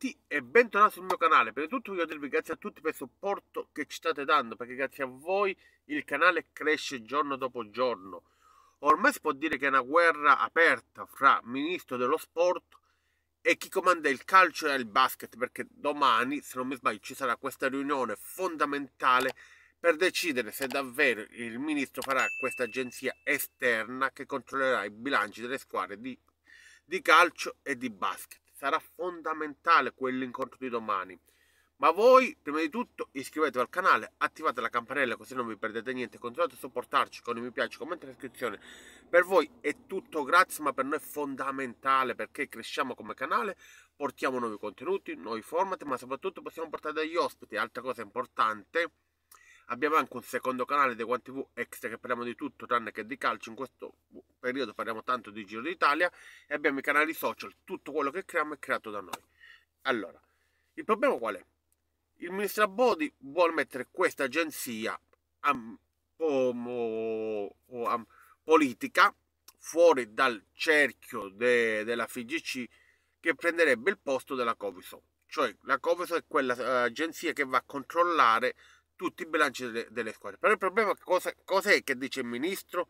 tutti e bentornati sul mio canale. Prima di tutto voglio dirvi grazie a tutti per il supporto che ci state dando, perché grazie a voi il canale cresce giorno dopo giorno. Ormai si può dire che è una guerra aperta fra ministro dello sport e chi comanda il calcio e il basket, perché domani, se non mi sbaglio, ci sarà questa riunione fondamentale per decidere se davvero il ministro farà questa agenzia esterna che controllerà i bilanci delle squadre di, di calcio e di basket sarà fondamentale quell'incontro di domani. Ma voi, prima di tutto, iscrivetevi al canale, attivate la campanella così non vi perdete niente, continuate a supportarci con i mi piace, commenti e iscrizione. Per voi è tutto gratis, ma per noi è fondamentale perché cresciamo come canale, portiamo nuovi contenuti, nuovi format, ma soprattutto possiamo portare degli ospiti. Altra cosa importante, abbiamo anche un secondo canale di Quanti TV Extra che parliamo di tutto tranne che di calcio in questo periodo parliamo tanto di Giro d'Italia e abbiamo i canali social, tutto quello che creiamo è creato da noi. Allora, il problema qual è? Il ministro Abodi vuole mettere questa agenzia um, um, um, politica fuori dal cerchio de, della FGC che prenderebbe il posto della Coviso. Cioè la Coviso è quell'agenzia eh, che va a controllare tutti i bilanci delle, delle squadre. Però il problema cosa, cos'è che dice il ministro?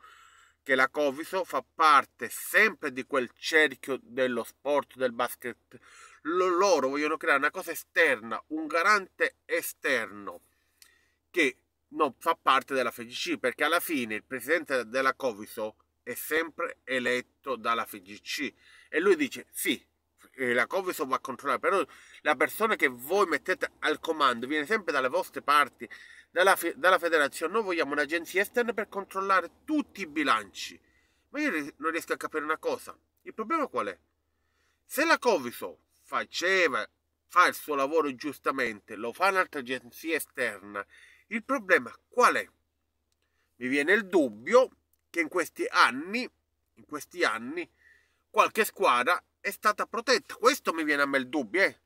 che la Coviso fa parte sempre di quel cerchio dello sport, del basket. Loro vogliono creare una cosa esterna, un garante esterno che non fa parte della FGC perché alla fine il presidente della Coviso è sempre eletto dalla FGC e lui dice sì, eh, la Covid controllare, però la persona che voi mettete al comando viene sempre dalle vostre parti, dalla, dalla federazione. Noi vogliamo un'agenzia esterna per controllare tutti i bilanci. Ma io non riesco a capire una cosa. Il problema qual è? Se la Coviso faceva, fa il suo lavoro giustamente, lo fa un'altra agenzia esterna, il problema qual è? Mi viene il dubbio che in questi anni, in questi anni, qualche squadra è stata protetta. Questo mi viene a me il dubbio, eh.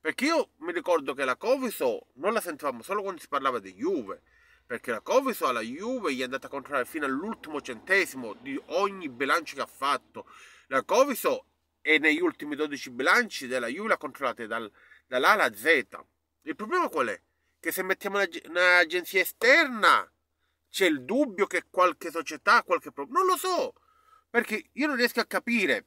Perché io mi ricordo che la Coviso non la sentivamo solo quando si parlava di Juve, perché la Coviso alla Juve gli è andata a controllare fino all'ultimo centesimo di ogni bilancio che ha fatto. La Coviso è negli ultimi 12 bilanci della Juve la controllate dal, dall'A alla Z. Il problema qual è? Che se mettiamo un'agenzia esterna c'è il dubbio che qualche società, ha qualche... problema. non lo so, perché io non riesco a capire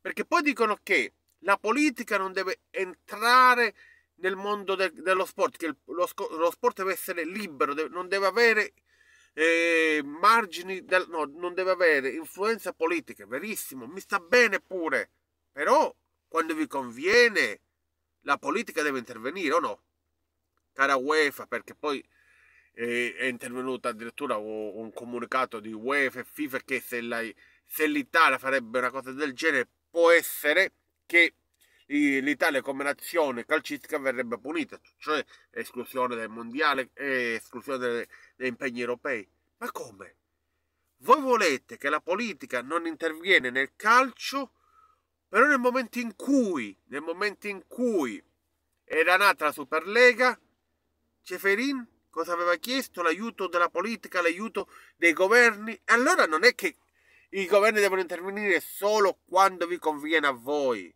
perché poi dicono che la politica non deve entrare nel mondo de dello sport, che lo, lo, sport deve essere libero, deve, non deve avere eh, margini, del, no, non deve avere influenza politica, verissimo, mi sta bene pure, però quando vi conviene la politica deve intervenire o no? Cara UEFA, perché poi eh, è intervenuta addirittura un comunicato di UEFA e FIFA che se l'Italia farebbe una cosa del genere può essere che l'Italia come nazione calcistica verrebbe punita, cioè esclusione del mondiale e esclusione degli impegni europei. Ma come? Voi volete che la politica non interviene nel calcio, però nel momento in cui, nel momento in cui era nata la Superlega, Ceferin cosa aveva chiesto? L'aiuto della politica, l'aiuto dei governi. Allora non è che i governi devono intervenire solo quando vi conviene a voi.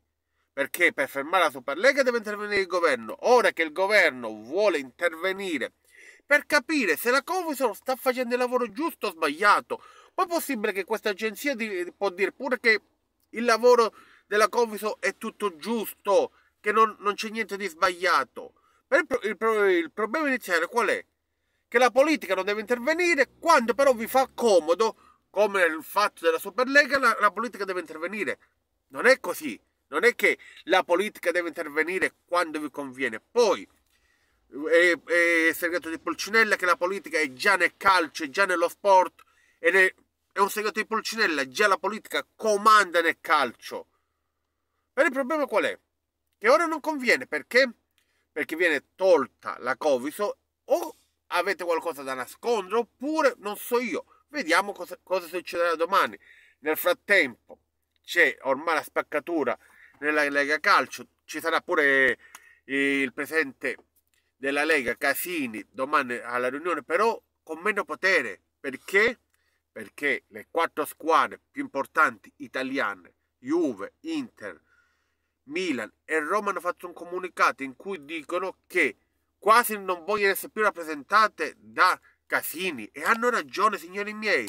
Perché per fermare la Superlega deve intervenire il governo. Ora che il governo vuole intervenire per capire se la Covisol sta facendo il lavoro giusto o sbagliato, poi è possibile che questa agenzia di, può dire pure che il lavoro della Covisol è tutto giusto, che non, non c'è niente di sbagliato? Il, il, il problema iniziale qual è? Che la politica non deve intervenire quando però vi fa comodo come il fatto della Superlega, la, la politica deve intervenire. Non è così. Non è che la politica deve intervenire quando vi conviene. Poi è, è segreto di Pulcinella che la politica è già nel calcio, è già nello sport. Ed è, è un segreto di Pulcinella, già la politica comanda nel calcio. Però il problema qual è? Che ora non conviene perché? Perché viene tolta la Coviso o avete qualcosa da nascondere oppure non so io. Vediamo cosa, cosa succederà domani. Nel frattempo c'è ormai la spaccatura nella Lega Calcio, ci sarà pure eh, il presidente della Lega Casini domani alla riunione, però con meno potere. Perché? Perché le quattro squadre più importanti italiane, Juve, Inter, Milan e Roma hanno fatto un comunicato in cui dicono che quasi non vogliono essere più rappresentate da Casini e hanno ragione signori miei.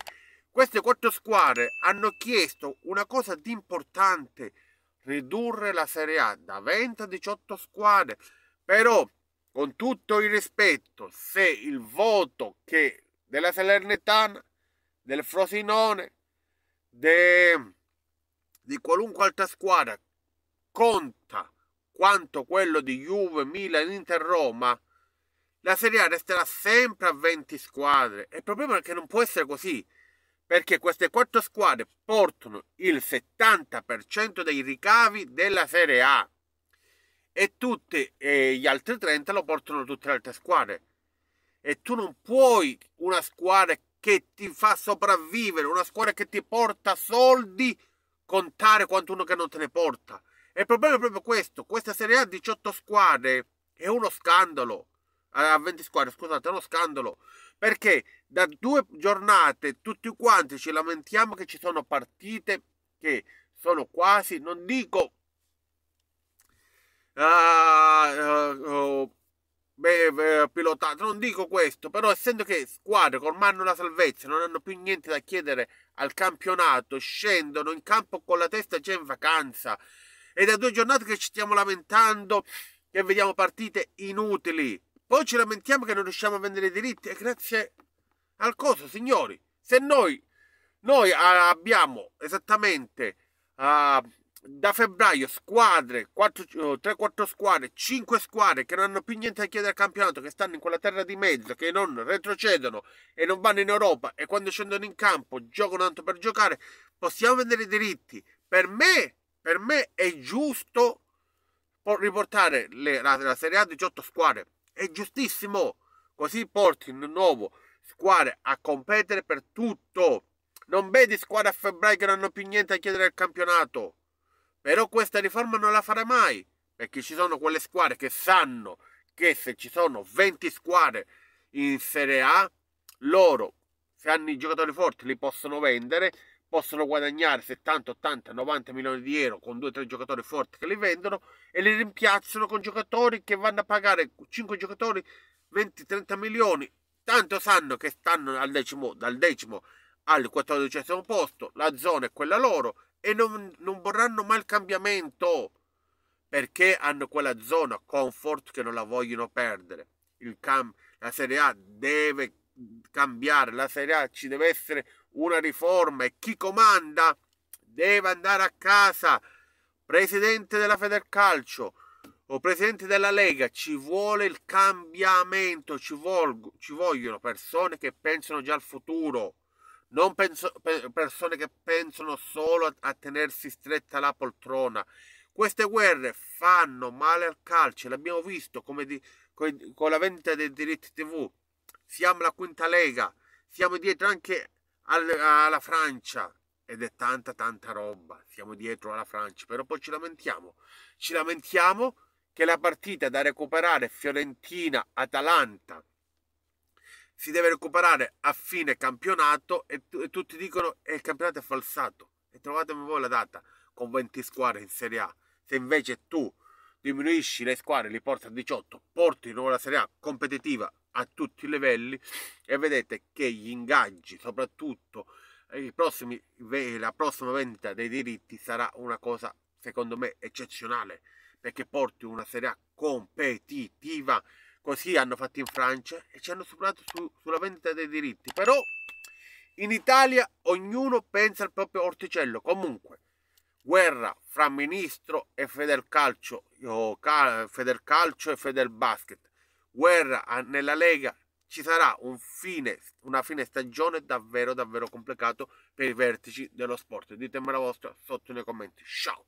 Queste quattro squadre hanno chiesto una cosa di importante, ridurre la Serie A da 20 a 18 squadre, però con tutto il rispetto, se il voto che della Salernitana, del Frosinone, de, di qualunque altra squadra conta quanto quello di Juve, Milan, Inter, Roma, la Serie A resterà sempre a 20 squadre. E il problema è che non può essere così, perché queste quattro squadre portano il 70% dei ricavi della Serie A e tutti e gli altri 30 lo portano tutte le altre squadre. E tu non puoi una squadra che ti fa sopravvivere, una squadra che ti porta soldi, contare quanto uno che non te ne porta. E il problema è proprio questo, questa Serie A 18 squadre è uno scandalo a 20 squadre, scusate, è uno scandalo perché da due giornate tutti quanti ci lamentiamo che ci sono partite che sono quasi, non dico uh, uh, uh, pilotate, non dico questo, però essendo che squadre che ormai hanno la salvezza, non hanno più niente da chiedere al campionato, scendono in campo con la testa già in vacanza. È da due giornate che ci stiamo lamentando che vediamo partite inutili poi ci lamentiamo che non riusciamo a vendere i diritti. E grazie al coso, signori. Se noi, noi abbiamo esattamente uh, da febbraio squadre, 3-4 squadre, 5 squadre che non hanno più niente da chiedere al campionato, che stanno in quella terra di mezzo, che non retrocedono e non vanno in Europa e quando scendono in campo giocano tanto per giocare, possiamo vendere i diritti. Per me, per me è giusto riportare le, la, la Serie A 18 squadre è giustissimo. Così porti in nuovo squadre a competere per tutto. Non vedi squadre a febbraio che non hanno più niente a chiedere al campionato. Però questa riforma non la farà mai, perché ci sono quelle squadre che sanno che se ci sono 20 squadre in Serie A, loro, se hanno i giocatori forti, li possono vendere possono guadagnare 70, 80, 90 milioni di euro con 2-3 giocatori forti che li vendono e li rimpiazzano con giocatori che vanno a pagare 5 giocatori 20-30 milioni. Tanto sanno che stanno al decimo, dal decimo al quattordicesimo posto, la zona è quella loro e non, non vorranno mai il cambiamento perché hanno quella zona comfort che non la vogliono perdere. Il cam- la Serie A deve cambiare, la Serie A ci deve essere una riforma e chi comanda deve andare a casa. Presidente della Federcalcio o presidente della Lega, ci vuole il cambiamento, ci, volgo, ci vogliono persone che pensano già al futuro, non penso, pe, persone che pensano solo a, a tenersi stretta la poltrona. Queste guerre fanno male al calcio, l'abbiamo visto come di, con, con la vendita dei diritti TV. Siamo la quinta Lega, siamo dietro anche alla Francia ed è tanta tanta roba, siamo dietro alla Francia, però poi ci lamentiamo, ci lamentiamo che la partita da recuperare Fiorentina-Atalanta si deve recuperare a fine campionato e, t- e tutti dicono che il campionato è falsato e trovatemi voi la data con 20 squadre in Serie A, se invece tu diminuisci le squadre, li porti a 18, porti di nuovo la Serie A competitiva a tutti i livelli e vedete che gli ingaggi, soprattutto prossimi, la prossima vendita dei diritti sarà una cosa secondo me eccezionale perché porti una serie A competitiva così hanno fatto in Francia e ci hanno superato su, sulla vendita dei diritti però in Italia ognuno pensa al proprio orticello comunque guerra fra ministro e Federcalcio, Federcalcio e Federbasket guerra nella Lega, ci sarà un fine, una fine stagione davvero davvero complicato per i vertici dello sport. Ditemi la vostra sotto nei commenti. Ciao!